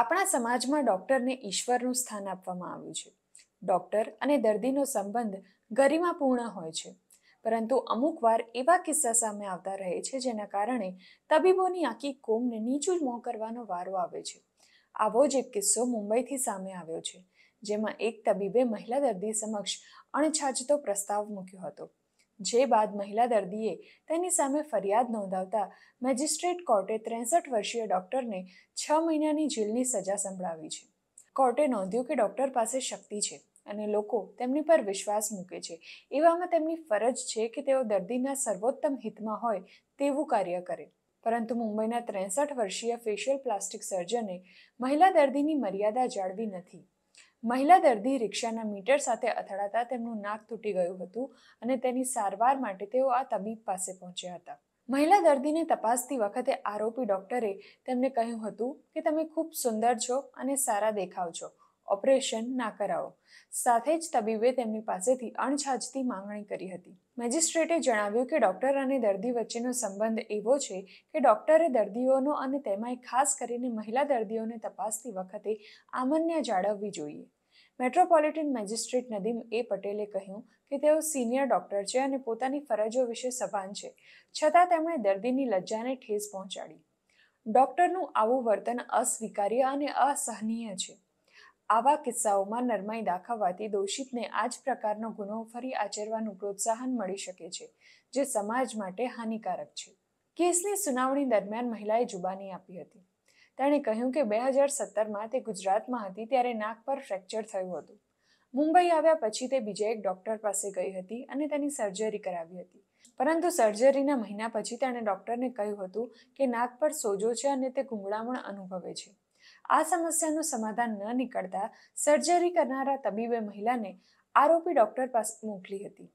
આપણા સમાજમાં ડૉક્ટરને ઈશ્વરનું સ્થાન આપવામાં આવ્યું છે ડૉક્ટર અને દર્દીનો સંબંધ ગરિમાપૂર્ણ હોય છે પરંતુ અમુક વાર એવા કિસ્સા સામે આવતા રહે છે જેના કારણે તબીબોની આખી કોમને નીચું મોં કરવાનો વારો આવે છે આવો જ એક કિસ્સો મુંબઈથી સામે આવ્યો છે જેમાં એક તબીબે મહિલા દર્દી સમક્ષ અણછાજતો પ્રસ્તાવ મૂક્યો હતો જે બાદ મહિલા દર્દીએ તેની સામે ફરિયાદ નોંધાવતા મેજિસ્ટ્રેટ કોર્ટે ત્રેસઠ વર્ષીય ડોક્ટરને છ મહિનાની જેલની સજા સંભળાવી છે કોર્ટે નોંધ્યું કે ડોક્ટર પાસે શક્તિ છે અને લોકો તેમની પર વિશ્વાસ મૂકે છે એવામાં તેમની ફરજ છે કે તેઓ દર્દીના સર્વોત્તમ હિતમાં હોય તેવું કાર્ય કરે પરંતુ મુંબઈના ત્રેસઠ વર્ષીય ફેશિયલ પ્લાસ્ટિક સર્જને મહિલા દર્દીની મર્યાદા જાળવી નથી મહિલા દર્દી રિક્ષાના મીટર સાથે અથડાતા તેમનું નાક તૂટી ગયું હતું અને તેની સારવાર માટે તેઓ આ તબીબ પાસે પહોંચ્યા હતા મહિલા દર્દીને તપાસતી વખતે આરોપી ડોક્ટરે તેમને કહ્યું હતું કે તમે ખૂબ સુંદર છો અને સારા દેખાવ છો ઓપરેશન ના કરાવો સાથે જ તબીબે તેમની પાસેથી અણછાજતી માંગણી કરી હતી મેજિસ્ટ્રેટે જણાવ્યું કે ડોક્ટર અને દર્દી વચ્ચેનો સંબંધ એવો છે કે ડોક્ટરે દર્દીઓનો અને તેમાંય ખાસ કરીને મહિલા દર્દીઓને તપાસતી વખતે આમન્ય જાળવવી જોઈએ મેટ્રોપોલિટન મેજિસ્ટ્રેટ નદીમ એ પટેલે કહ્યું કે તેઓ સિનિયર ડોક્ટર છે અને પોતાની ફરજો વિશે સભાન છે છતાં તેમણે દર્દીની લજ્જાને ઠેસ પહોંચાડી ડોક્ટરનું આવું વર્તન અસ્વીકાર્ય અને અસહનીય છે આવા કિસ્સાઓમાં નરમાઈ દાખવવાથી દોષિતને આ જ પ્રકારનો ગુનો ફરી આચરવાનું પ્રોત્સાહન મળી શકે છે જે સમાજ માટે હાનિકારક છે કેસની સુનાવણી દરમિયાન મહિલાએ જુબાની આપી હતી તેણે કહ્યું કે બે હજાર સત્તરમાં તે ગુજરાતમાં હતી ત્યારે નાક પર ફ્રેક્ચર થયું હતું મુંબઈ આવ્યા પછી તે બીજા એક ડૉક્ટર પાસે ગઈ હતી અને તેની સર્જરી કરાવી હતી પરંતુ સર્જરીના મહિના પછી તેણે ડૉક્ટરને કહ્યું હતું કે નાક પર સોજો છે અને તે ગુંગળામણ અનુભવે છે આ સમસ્યાનું સમાધાન ન નીકળતા સર્જરી કરનારા તબીબે મહિલાને આરોપી ડૉક્ટર પાસે મોકલી હતી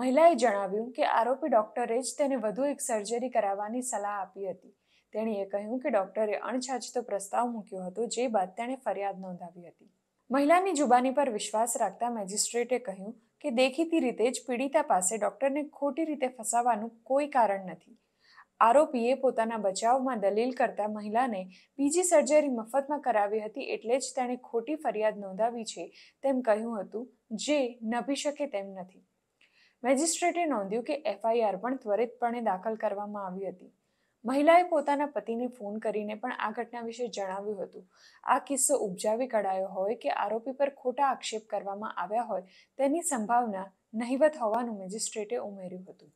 મહિલાએ જણાવ્યું કે આરોપી ડૉક્ટરે જ તેને વધુ એક સર્જરી કરાવવાની સલાહ આપી હતી તેણીએ કહ્યું કે ડોક્ટરે અણછાજતો પ્રસ્તાવ મૂક્યો હતો જે બાદ તેણે ફરિયાદ નોંધાવી હતી મહિલાની જુબાની પર વિશ્વાસ રાખતા મેજિસ્ટ્રેટે કહ્યું કે દેખીતી રીતે જ પીડિતા પાસે ડોક્ટરને ખોટી રીતે ફસાવાનું કોઈ કારણ નથી આરોપીએ પોતાના બચાવમાં દલીલ કરતા મહિલાને બીજી સર્જરી મફતમાં કરાવી હતી એટલે જ તેણે ખોટી ફરિયાદ નોંધાવી છે તેમ કહ્યું હતું જે નભી શકે તેમ નથી મેજિસ્ટ્રેટે નોંધ્યું કે એફઆઈઆર પણ ત્વરિતપણે દાખલ કરવામાં આવી હતી મહિલાએ પોતાના પતિને ફોન કરીને પણ આ ઘટના વિશે જણાવ્યું હતું આ કિસ્સો ઉપજાવી કઢાયો હોય કે આરોપી પર ખોટા આક્ષેપ કરવામાં આવ્યા હોય તેની સંભાવના નહિવત હોવાનું મેજિસ્ટ્રેટે ઉમેર્યું હતું